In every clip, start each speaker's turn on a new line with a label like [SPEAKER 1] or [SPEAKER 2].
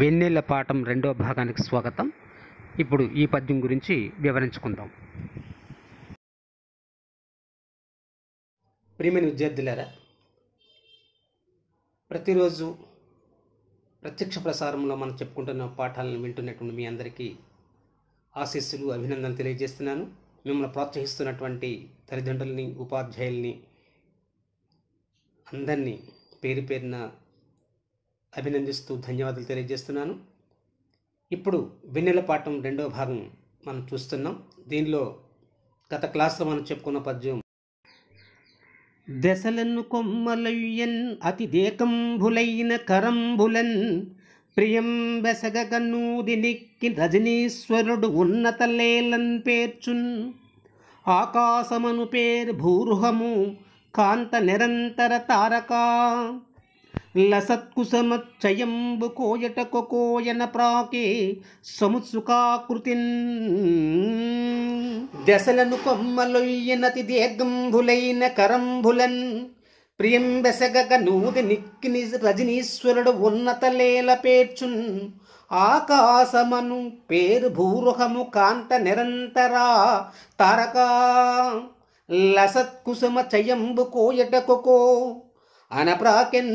[SPEAKER 1] వెన్నెల పాఠం రెండో భాగానికి స్వాగతం ఇప్పుడు ఈ పద్యం గురించి వివరించుకుందాం ప్రియమైన విద్యార్థులారా ప్రతిరోజు ప్రత్యక్ష ప్రసారంలో మనం చెప్పుకుంటున్న పాఠాలను వింటున్నటువంటి మీ అందరికీ ఆశీస్సులు అభినందనలు తెలియజేస్తున్నాను మిమ్మల్ని ప్రోత్సహిస్తున్నటువంటి తల్లిదండ్రులని ఉపాధ్యాయుల్ని అందరినీ పేరు పేరున అభినందిస్తూ ధన్యవాదాలు తెలియజేస్తున్నాను ఇప్పుడు వెన్నెల పాఠం రెండవ భాగం మనం చూస్తున్నాం దీనిలో గత క్లాస్లో మనం చెప్పుకున్న పద్యం దశలను కొమ్మలయ్యన్ అతి దేకంభులైన కరంభులన్ ప్రియం కన్నూది నిక్కి రజనీశ్వరుడు ఉన్నత లేలన్ పేర్చున్ ఆకాశమను పేరు భూరుహము కాంత నిరంతర తారకా లసత్కుశమచ్చయంబు కోయన ప్రాకే సముత్సుకాకృతి దశలను కొమ్మలొయ్యనతి దీర్ఘంభులైన కరంభులన్ ప్రియంబెసగగ నూది నిక్కిని రజనీశ్వరుడు ఉన్నత లేల పేర్చున్ ఆకాశమను పేరు భూరుహము కాంత నిరంతరా తారకా లసత్కుసుమ చయంబు కో అనప్రాకిన్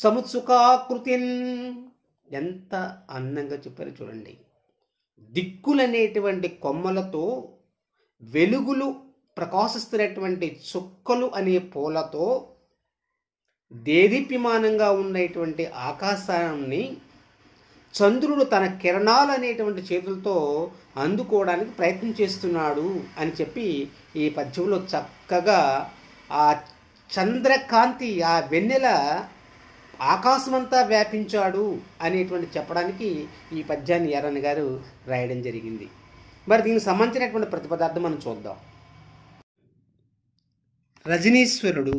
[SPEAKER 1] సముత్సుకాకృతిన్ ఎంత అందంగా చెప్పారో చూడండి దిక్కులనేటువంటి కొమ్మలతో వెలుగులు ప్రకాశిస్తున్నటువంటి చుక్కలు అనే పూలతో దేదీప్యమానంగా ఉన్నటువంటి ఆకాశాన్ని చంద్రుడు తన కిరణాలు అనేటువంటి చేతులతో అందుకోవడానికి ప్రయత్నం చేస్తున్నాడు అని చెప్పి ఈ పద్యంలో చక్కగా ఆ చంద్రకాంతి ఆ వెన్నెల ఆకాశమంతా వ్యాపించాడు అనేటువంటి చెప్పడానికి ఈ పద్యాన్ని ఎర్రన్ గారు రాయడం జరిగింది మరి దీనికి సంబంధించినటువంటి ప్రతిపదార్థం మనం చూద్దాం రజనీశ్వరుడు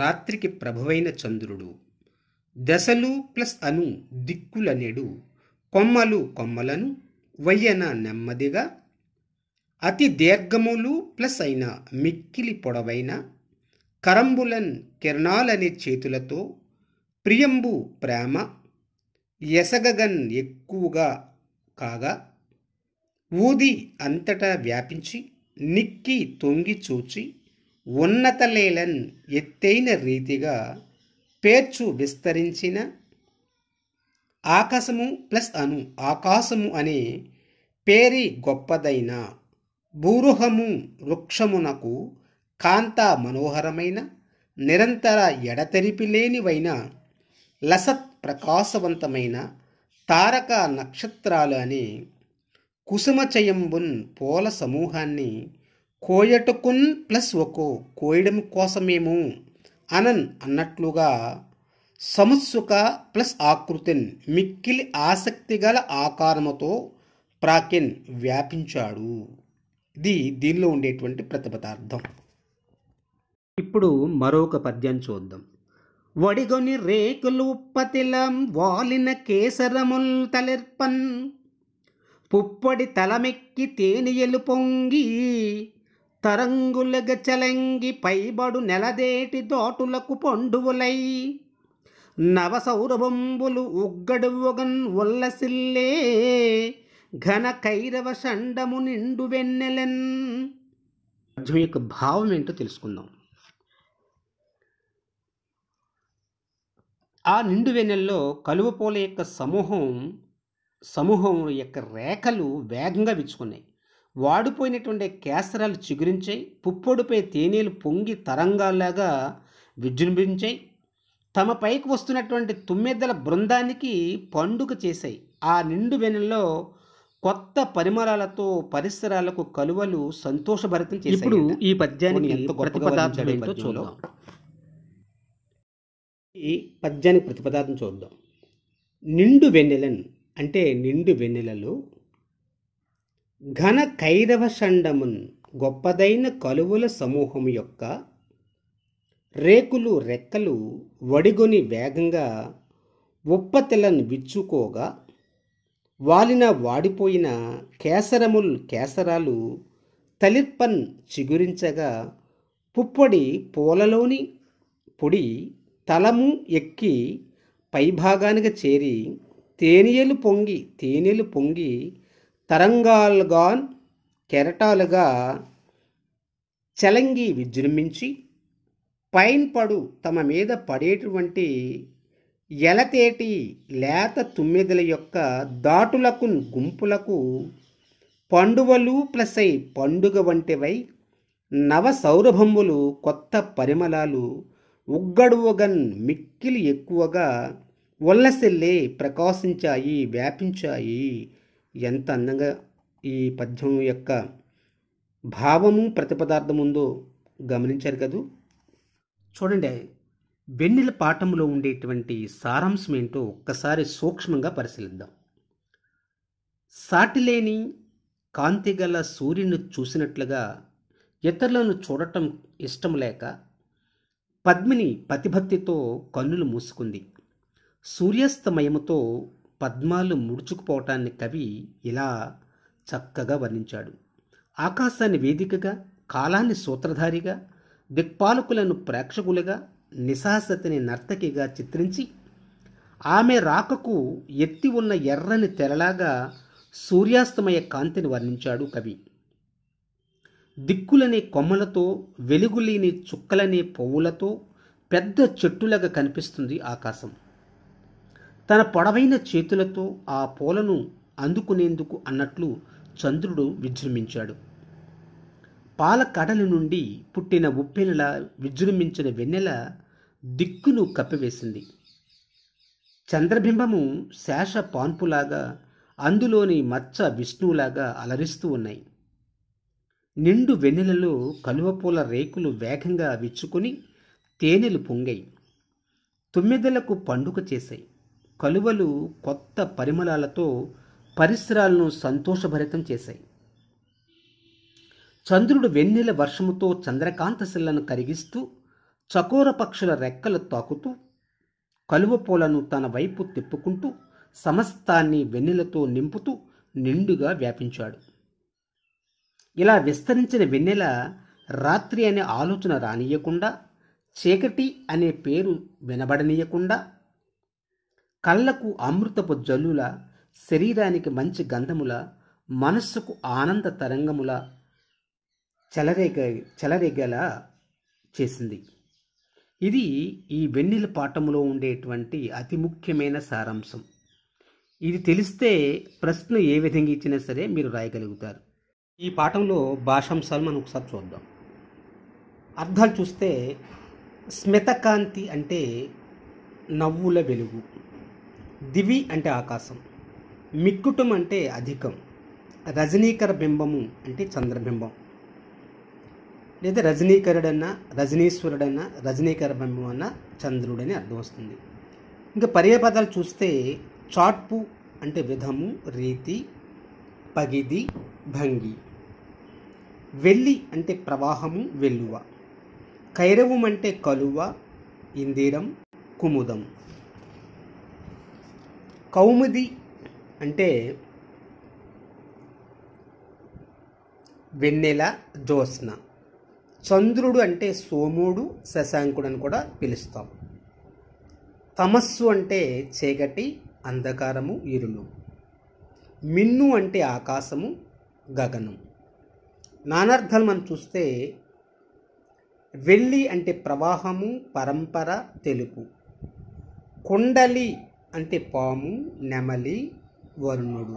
[SPEAKER 1] రాత్రికి ప్రభువైన చంద్రుడు దశలు ప్లస్ అను దిక్కులనేడు కొమ్మలు కొమ్మలను వయ్యన నెమ్మదిగా అతి దీర్ఘములు ప్లస్ అయిన మిక్కిలి పొడవైన కరంబులన్ కిరణాలని చేతులతో ప్రియంబు ప్రేమ ఎసగగన్ ఎక్కువగా కాగా ఊది అంతటా వ్యాపించి నిక్కి తొంగి చూచి ఉన్నతలేలన్ ఎత్తైన రీతిగా పేర్చు విస్తరించిన ఆకాశము ప్లస్ అను ఆకాశము అనే పేరి గొప్పదైన భూరుహము వృక్షమునకు కాంత మనోహరమైన నిరంతర ఎడతెరిపి లేనివైన లసత్ ప్రకాశవంతమైన తారక నక్షత్రాలు అని కుసుమచయంబున్ పూల సమూహాన్ని కోయటుకున్ ప్లస్ ఒక కోయడం కోసమేము అనన్ అన్నట్లుగా సముత్సుక ప్లస్ ఆకృతిన్ మిక్కిలి ఆసక్తిగల ఆకారముతో ప్రాకిన్ వ్యాపించాడు ఇది దీనిలో ఉండేటువంటి ప్రతిపదార్థం ఇప్పుడు మరొక పద్యం చూద్దాం వడిగొని రేకులు ఉప్పతిలం వాలిన కేసరముల్ తలెర్పన్ పుప్పొడి తలమెక్కి తేనియలు పొంగి తరంగులగ చలంగి పైబడు నెలదేటి దోటులకు పొండువులై నవసౌరభంబులు ఉగ్గడువగన్ ఉల్లసిల్లే ఘన కైరవ షండము నిండు వెన్నెలెన్ యొక్క భావం ఏంటో తెలుసుకుందాం ఆ నిండు వెన్నెల్లో కలువ పూల యొక్క సమూహం సమూహం యొక్క రేఖలు వేగంగా విచ్చుకున్నాయి వాడిపోయినటువంటి కేసరాలు చిగురించాయి పుప్పొడిపై తేనెలు పొంగి తరంగాల్లాగా విజృంభించాయి తమ పైకి వస్తున్నటువంటి తుమ్మెద్దల బృందానికి పండుగ చేశాయి ఆ నిండు వెన్నెల్లో కొత్త పరిమళాలతో పరిసరాలకు కలువలు సంతోషభరితం చేశాయి ఇప్పుడు ఈ పద్యానికి ఎంత గొప్ప చూద్దాం ఈ పద్యానికి ప్రతిపదార్థం చూద్దాం నిండు వెన్నెలన్ అంటే నిండు వెన్నెలలో ఘన కైరవ షండమున్ గొప్పదైన కలువుల సమూహం యొక్క రేకులు రెక్కలు వడిగొని వేగంగా ఉప్పతెలను విచ్చుకోగా వాలిన వాడిపోయిన కేసరముల్ కేసరాలు తలిర్పన్ చిగురించగా పుప్పొడి పూలలోని పొడి తలము ఎక్కి పైభాగానికి చేరి తేనెలు పొంగి తేనెలు పొంగి తరంగాలుగా కెరటాలుగా చలంగి విజృంభించి పైన్పడు తమ మీద పడేటువంటి ఎలతేటి లేత తుమ్మెదల యొక్క దాటులకు గుంపులకు పండువలు ప్లస్ అయి పండుగ వంటివై నవ సౌరభంబులు కొత్త పరిమళాలు ఉగ్గడువగన్ మిక్కిలి ఎక్కువగా ఒల్లసెల్లే ప్రకాశించాయి వ్యాపించాయి ఎంత అందంగా ఈ పద్యం యొక్క భావము ప్రతిపదార్థం ఉందో గమనించారు కదూ చూడండి వెన్నెల పాఠంలో ఉండేటువంటి సారాంశం ఏంటో ఒక్కసారి సూక్ష్మంగా పరిశీలిద్దాం సాటిలేని కాంతిగల సూర్యుని చూసినట్లుగా ఇతరులను చూడటం ఇష్టం లేక పద్మిని పతిభక్తితో కన్నులు మూసుకుంది సూర్యాస్తమయముతో పద్మాలు ముడుచుకుపోవటాన్ని కవి ఇలా చక్కగా వర్ణించాడు ఆకాశాన్ని వేదికగా కాలాన్ని సూత్రధారిగా దిక్పాలకులను ప్రేక్షకులుగా నిసాసతిని నర్తకిగా చిత్రించి ఆమె రాకకు ఎత్తి ఉన్న ఎర్రని తెరలాగా సూర్యాస్తమయ కాంతిని వర్ణించాడు కవి దిక్కులనే కొమ్మలతో వెలుగులేని చుక్కలనే పువ్వులతో పెద్ద చెట్టులాగా కనిపిస్తుంది ఆకాశం తన పొడవైన చేతులతో ఆ పూలను అందుకునేందుకు అన్నట్లు చంద్రుడు విజృంభించాడు పాల కడల నుండి పుట్టిన ఉప్పెనెల విజృంభించిన వెన్నెల దిక్కును కప్పివేసింది చంద్రబింబము శేష పాన్పులాగా అందులోని మచ్చ విష్ణువులాగా అలరిస్తూ ఉన్నాయి నిండు వెన్నెలలో కలువపూల రేకులు వేగంగా విచ్చుకొని తేనెలు పొంగాయి తుమ్మిదలకు పండుగ చేశాయి కలువలు కొత్త పరిమళాలతో పరిసరాలను సంతోషభరితం చేశాయి చంద్రుడు వెన్నెల వర్షముతో చంద్రకాంత శిల్లను కరిగిస్తూ చకోర పక్షుల రెక్కలు తాకుతూ కలువ పూలను తన వైపు తిప్పుకుంటూ సమస్తాన్ని వెన్నెలతో నింపుతూ నిండుగా వ్యాపించాడు ఇలా విస్తరించిన వెన్నెల రాత్రి అనే ఆలోచన రానియకుండా చీకటి అనే పేరు వినబడనీయకుండా కళ్ళకు అమృతపు జల్లుల శరీరానికి మంచి గంధముల మనస్సుకు ఆనంద తరంగముల చెలరేగ చెలరేగేలా చేసింది ఇది ఈ వెన్నెల పాఠములో ఉండేటువంటి అతి ముఖ్యమైన సారాంశం ఇది తెలిస్తే ప్రశ్న ఏ విధంగా ఇచ్చినా సరే మీరు రాయగలుగుతారు ఈ పాఠంలో భాషాంశాలు మనం ఒకసారి చూద్దాం అర్థాలు చూస్తే స్మితకాంతి అంటే నవ్వుల వెలుగు దివి అంటే ఆకాశం మిక్కుటం అంటే అధికం రజనీకర బింబము అంటే చంద్రబింబం లేదా రజనీకరుడన్నా రజనీశ్వరుడన్నా రజనీకర బింబం అన్న చంద్రుడని అర్థం వస్తుంది ఇంకా పర్యాపదాలు చూస్తే చాట్పు అంటే విధము రీతి పగిది భంగి వెళ్ళి అంటే ప్రవాహము వెల్లువ కైరవం అంటే కలువ ఇందిరం కుముదం కౌముది అంటే వెన్నెల జ్యోత్స్న చంద్రుడు అంటే సోముడు శశాంకుడు అని కూడా పిలుస్తాం తమస్సు అంటే చీకటి అంధకారము ఇరులు మిన్ను అంటే ఆకాశము గగనం నానార్థాలు మనం చూస్తే వెళ్ళి అంటే ప్రవాహము పరంపర తెలుపు కొండలి అంటే పాము నెమలి వరుణుడు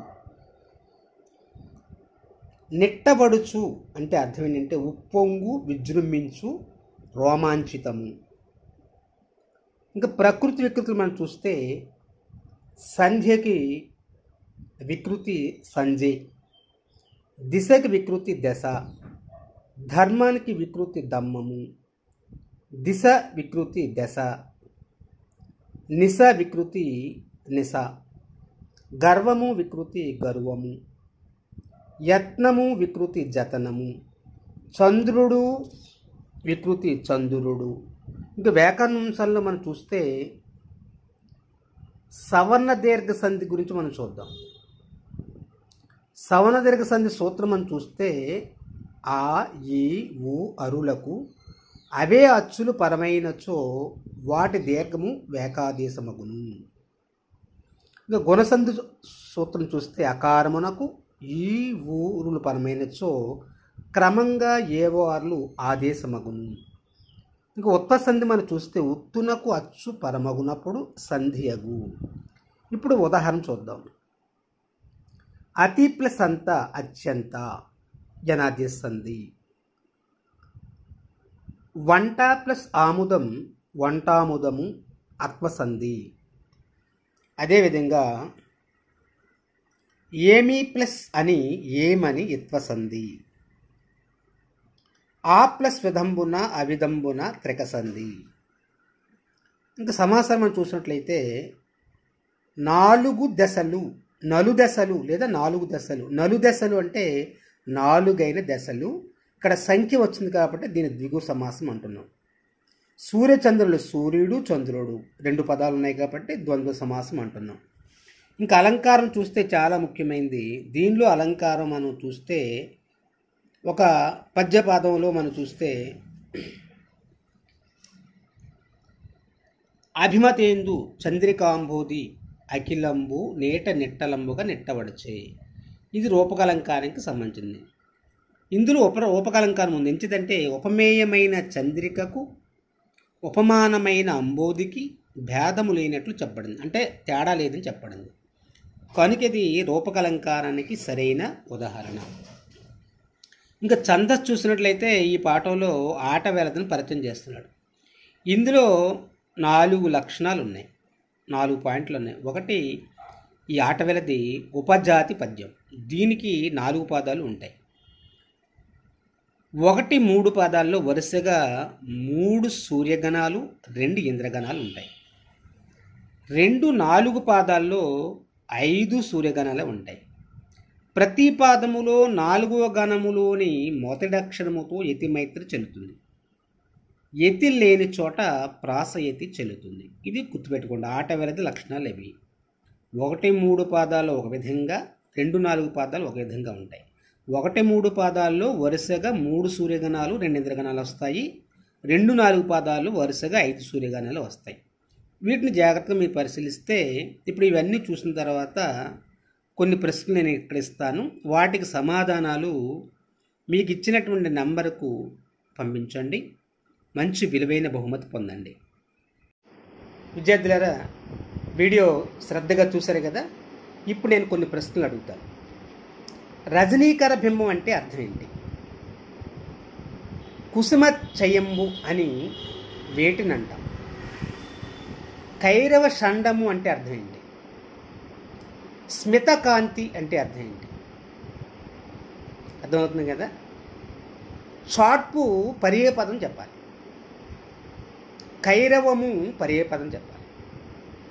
[SPEAKER 1] నెట్టబడుచు అంటే అర్థం ఏంటంటే ఉప్పొంగు విజృంభించు రోమాంచితము ఇంకా ప్రకృతి వికృతులు మనం చూస్తే సంధ్యకి వికృతి సంజయ్ దిశకి వికృతి దశ ధర్మానికి వికృతి దమ్మము దిశ వికృతి దశ నిశ వికృతి నిశ గర్వము వికృతి గర్వము యత్నము వికృతి జతనము చంద్రుడు వికృతి చంద్రుడు ఇంకా వ్యాకరణంశాల్లో మనం చూస్తే సవర్ణ దీర్ఘ సంధి గురించి మనం చూద్దాం సవన దీర్ఘ సంధి సూత్రం అని చూస్తే ఆ ఈ ఊ అరులకు అవే అచ్చులు పరమైనచో వాటి దీర్ఘము వేకాదేశమగును ఇంకా గుణసంధి సూత్రం చూస్తే అకారమునకు ఈ ఊరులు పరమైనచో క్రమంగా ఏవార్లు ఆదేశమగును ఇంకా ఉత్త సంధి మనం చూస్తే ఉత్తునకు అచ్చు పరమగునప్పుడు సంధి అగు ఇప్పుడు ఉదాహరణ చూద్దాం అతి ప్లస్ అంత అత్యంత జనాది సంధి వంట ప్లస్ ఆముదం వంటాముదము ఆత్మసంధి అదేవిధంగా ఏమి ప్లస్ అని ఏమని ఇత్వసంధి ఆ ప్లస్ విధంబున అవిధంబున త్రికసంధి ఇంకా సమాసారం మనం చూసినట్లయితే నాలుగు దశలు నలుదశలు లేదా నాలుగు దశలు నలుదశలు అంటే నాలుగైన దశలు ఇక్కడ సంఖ్య వచ్చింది కాబట్టి దీని దిగు సమాసం అంటున్నాం సూర్యచంద్రులు సూర్యుడు చంద్రుడు రెండు పదాలు ఉన్నాయి కాబట్టి ద్వంద్వ సమాసం అంటున్నాం ఇంకా అలంకారం చూస్తే చాలా ముఖ్యమైనది దీనిలో అలంకారం మనం చూస్తే ఒక పద్యపాదంలో మనం చూస్తే అభిమతేందు చంద్రికాంబోధి అఖిలంబు నేట నిట్టలంబుగా నెట్టబడిచాయి ఇది రూపకలంకారానికి సంబంధించింది ఇందులో ఉప రూపకలంకారం ఉంది ఎంచిదంటే ఉపమేయమైన చంద్రికకు ఉపమానమైన అంబోధికి భేదము లేనట్లు చెప్పడింది అంటే తేడా లేదని కనుక ఇది రూపకలంకారానికి సరైన ఉదాహరణ ఇంకా ఛందస్ చూసినట్లయితే ఈ పాఠంలో ఆట పరిచయం చేస్తున్నాడు ఇందులో నాలుగు లక్షణాలు ఉన్నాయి నాలుగు పాయింట్లు ఉన్నాయి ఒకటి ఈ ఆటవెలది ఉపజాతి పద్యం దీనికి నాలుగు పాదాలు ఉంటాయి ఒకటి మూడు పాదాల్లో వరుసగా మూడు సూర్యగణాలు రెండు ఇంద్రగణాలు ఉంటాయి రెండు నాలుగు పాదాల్లో ఐదు సూర్యగణాలు ఉంటాయి ప్రతి పాదములో నాలుగవ గణములోని మొదటి అక్షరముతో యతిమైత్రి చెల్లుతుంది ఎతి లేని చోట ప్రాస ఎతి చెల్లుతుంది ఇది గుర్తుపెట్టుకోండి ఆట వెరది లక్షణాలు ఇవి ఒకటి మూడు పాదాలు ఒక విధంగా రెండు నాలుగు పాదాలు ఒక విధంగా ఉంటాయి ఒకటి మూడు పాదాల్లో వరుసగా మూడు సూర్యగణాలు రెండు ఇంద్రగణాలు వస్తాయి రెండు నాలుగు పాదాలు వరుసగా ఐదు సూర్యగణాలు వస్తాయి వీటిని జాగ్రత్తగా మీరు పరిశీలిస్తే ఇప్పుడు ఇవన్నీ చూసిన తర్వాత కొన్ని ప్రశ్నలు నేను ఇక్కడ ఇస్తాను వాటికి సమాధానాలు మీకు ఇచ్చినటువంటి నంబరుకు పంపించండి మంచి విలువైన బహుమతి పొందండి విద్యార్థులారా వీడియో శ్రద్ధగా చూశారు కదా ఇప్పుడు నేను కొన్ని ప్రశ్నలు అడుగుతాను రజనీకర బింబం అంటే అర్థం ఏంటి కుసుమ చయంబు అని వేటిని అంటాం కైరవ షండము అంటే అర్థం ఏంటి కాంతి అంటే అర్థం ఏంటి అర్థమవుతుంది కదా షార్ట్పు పర్యే పదం చెప్పాలి కైరవము పర్యేపదం చెప్పాలి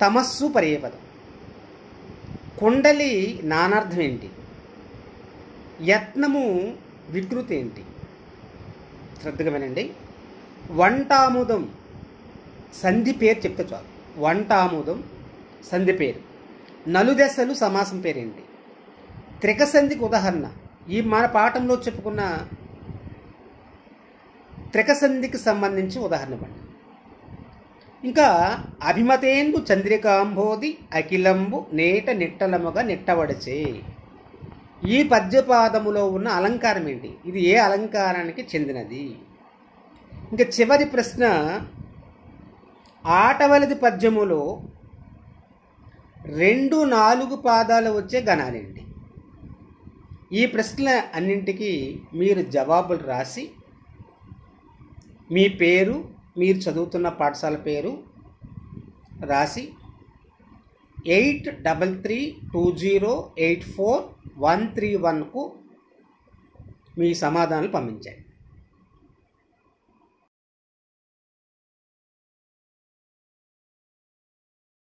[SPEAKER 1] తమస్సు పర్యేపదం కుండలి నానార్థం ఏంటి యత్నము వికృతి ఏంటి శ్రద్ధగా వినండి వంటాముదం సంధి పేరు చెప్తే చాలు వంటాముదం సంధి పేరు నలుదశలు సమాసం పేరేంటి త్రికసంధికి ఉదాహరణ ఈ మన పాఠంలో చెప్పుకున్న త్రికసంధికి సంబంధించి ఉదాహరణ పండి ఇంకా అభిమతేందు చంద్రికాంబోది అఖిలంబు నేట నిట్టలముగా నిట్టవడచే ఈ పద్యపాదములో ఉన్న అలంకారం ఏంటి ఇది ఏ అలంకారానికి చెందినది ఇంకా చివరి ప్రశ్న ఆటవలది పద్యములో రెండు నాలుగు పాదాలు వచ్చే గణాలేంటి ఈ ప్రశ్న అన్నింటికీ మీరు జవాబులు రాసి మీ పేరు మీరు చదువుతున్న పాఠశాల పేరు రాసి eight double three two zero eight four one three వన్కు మీ సమాధానాలు పంపించండి